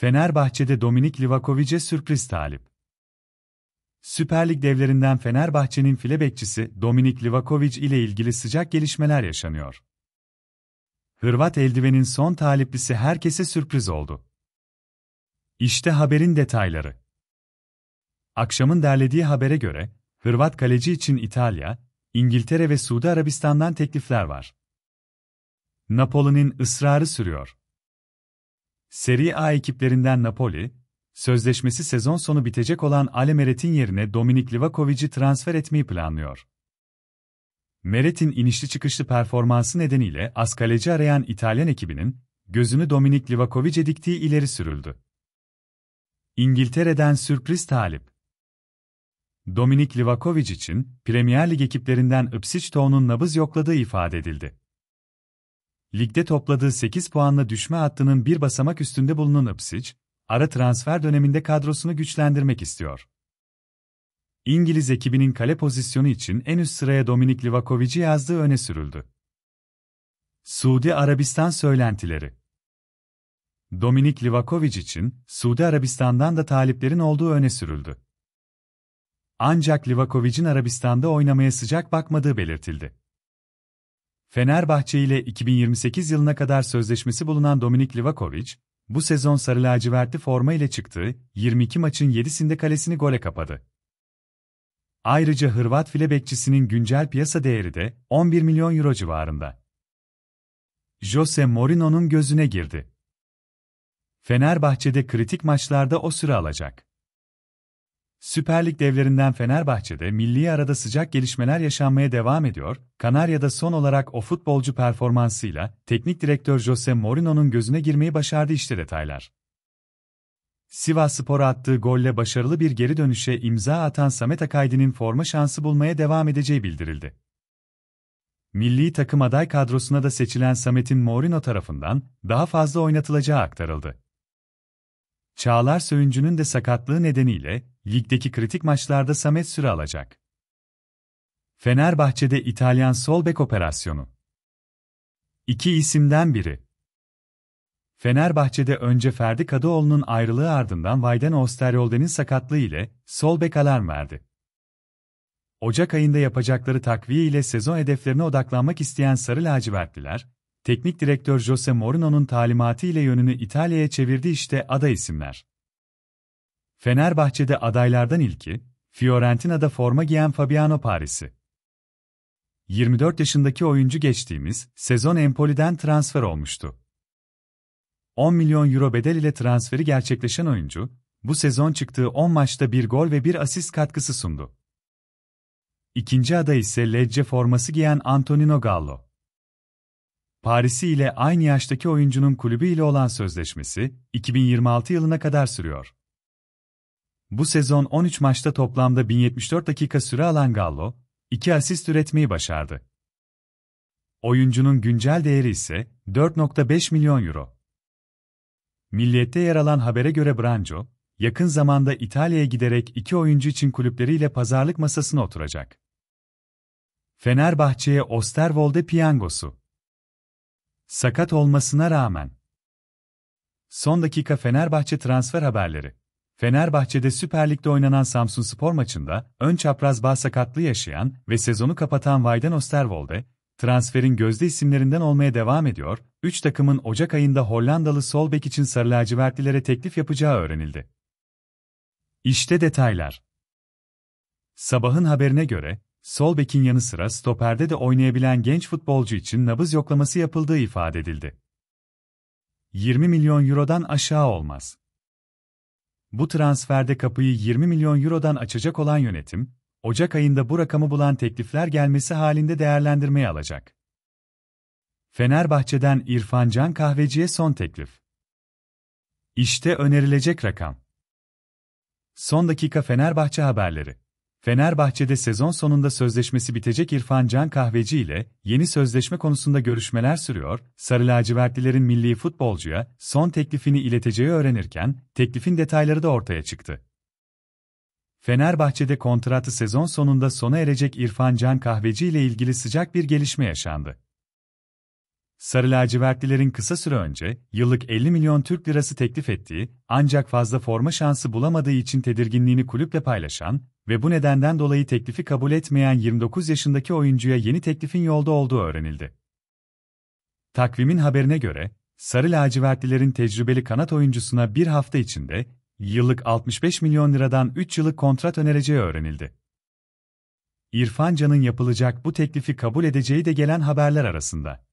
Fenerbahçe'de Dominik Livakovic'e sürpriz talip. Süper Lig devlerinden Fenerbahçe'nin file bekçisi Dominik Livakovic ile ilgili sıcak gelişmeler yaşanıyor. Hırvat eldivenin son taliplisi herkese sürpriz oldu. İşte haberin detayları. Akşamın derlediği habere göre, Hırvat kaleci için İtalya, İngiltere ve Suudi Arabistan'dan teklifler var. Napoli'nin ısrarı sürüyor. Serie A ekiplerinden Napoli, sözleşmesi sezon sonu bitecek olan Ale Meret'in yerine Dominik Livakovic'i transfer etmeyi planlıyor. Meret'in inişli çıkışlı performansı nedeniyle az kaleci arayan İtalyan ekibinin, gözünü Dominik Livakovic'e diktiği ileri sürüldü. İngiltere'den sürpriz talip. Dominik Livakovic için Premier Lig ekiplerinden Ipswich Town'un nabız yokladığı ifade edildi. Ligde topladığı 8 puanla düşme hattının bir basamak üstünde bulunan Ipsic, ara transfer döneminde kadrosunu güçlendirmek istiyor. İngiliz ekibinin kale pozisyonu için en üst sıraya Dominik Livakovic'i yazdığı öne sürüldü. Suudi Arabistan söylentileri Dominik Livakovic için Suudi Arabistan'dan da taliplerin olduğu öne sürüldü. Ancak Livakovic'in Arabistan'da oynamaya sıcak bakmadığı belirtildi. Fenerbahçe ile 2028 yılına kadar sözleşmesi bulunan Dominik Livakovic, bu sezon sarı lacivertli forma ile çıktığı 22 maçın 7'sinde kalesini gole kapadı. Ayrıca Hırvat file bekçisinin güncel piyasa değeri de 11 milyon euro civarında. Jose Mourinho'nun gözüne girdi. Fenerbahçe'de kritik maçlarda o süre alacak. Süper Lig devlerinden Fenerbahçe'de milli arada sıcak gelişmeler yaşanmaya devam ediyor. Kanarya'da son olarak o futbolcu performansıyla teknik direktör Jose Mourinho'nun gözüne girmeyi başardı işte detaylar. Sivas Spor'a attığı golle başarılı bir geri dönüşe imza atan Samet Akaydin'in forma şansı bulmaya devam edeceği bildirildi. Milli takım aday kadrosuna da seçilen Samet'in Mourinho tarafından daha fazla oynatılacağı aktarıldı. Çağlar Söyüncü'nün de sakatlığı nedeniyle ligdeki kritik maçlarda Samet süre alacak. Fenerbahçe'de İtalyan sol bek operasyonu. İki isimden biri. Fenerbahçe'de önce Ferdi Kadıoğlu'nun ayrılığı ardından Vayden Osterolde'nin sakatlığı ile sol bek alarm verdi. Ocak ayında yapacakları takviye ile sezon hedeflerine odaklanmak isteyen Sarı Lacivertliler, teknik direktör Jose Mourinho'nun talimatı ile yönünü İtalya'ya çevirdi işte aday isimler. Fenerbahçe'de adaylardan ilki, Fiorentina'da forma giyen Fabiano Parisi. 24 yaşındaki oyuncu geçtiğimiz sezon Empoli'den transfer olmuştu. 10 milyon euro bedel ile transferi gerçekleşen oyuncu, bu sezon çıktığı 10 maçta bir gol ve bir asist katkısı sundu. İkinci aday ise Lecce forması giyen Antonino Gallo. Paris'i ile aynı yaştaki oyuncunun kulübü ile olan sözleşmesi 2026 yılına kadar sürüyor. Bu sezon 13 maçta toplamda 1074 dakika süre alan Gallo, 2 asist üretmeyi başardı. Oyuncunun güncel değeri ise 4.5 milyon euro. Milliyette yer alan habere göre Branco, yakın zamanda İtalya'ya giderek iki oyuncu için kulüpleriyle pazarlık masasına oturacak. Fenerbahçe'ye Osterwolde piyangosu Sakat olmasına rağmen. Son dakika Fenerbahçe transfer haberleri. Fenerbahçe'de Süper Lig'de oynanan Samsun Spor maçında ön çapraz bağ sakatlığı yaşayan ve sezonu kapatan Vaiden Osterwolde, transferin gözde isimlerinden olmaya devam ediyor, 3 takımın Ocak ayında Hollandalı sol bek için sarı lacivertlilere teklif yapacağı öğrenildi. İşte detaylar. Sabahın haberine göre, sol bekin yanı sıra stoperde de oynayabilen genç futbolcu için nabız yoklaması yapıldığı ifade edildi. 20 milyon eurodan aşağı olmaz. Bu transferde kapıyı 20 milyon eurodan açacak olan yönetim, Ocak ayında bu rakamı bulan teklifler gelmesi halinde değerlendirmeye alacak. Fenerbahçe'den İrfan Can Kahveci'ye son teklif. İşte önerilecek rakam. Son dakika Fenerbahçe haberleri. Fenerbahçe'de sezon sonunda sözleşmesi bitecek İrfan Can Kahveci ile yeni sözleşme konusunda görüşmeler sürüyor, Sarı Lacivertlilerin milli futbolcuya son teklifini ileteceği öğrenirken, teklifin detayları da ortaya çıktı. Fenerbahçe'de kontratı sezon sonunda sona erecek İrfan Can Kahveci ile ilgili sıcak bir gelişme yaşandı. Sarı lacivertlilerin kısa süre önce yıllık 50 milyon Türk lirası teklif ettiği ancak fazla forma şansı bulamadığı için tedirginliğini kulüple paylaşan ve bu nedenden dolayı teklifi kabul etmeyen 29 yaşındaki oyuncuya yeni teklifin yolda olduğu öğrenildi. Takvimin haberine göre, Sarı lacivertlilerin tecrübeli kanat oyuncusuna bir hafta içinde yıllık 65 milyon liradan 3 yıllık kontrat önereceği öğrenildi. İrfan Can'ın yapılacak bu teklifi kabul edeceği de gelen haberler arasında.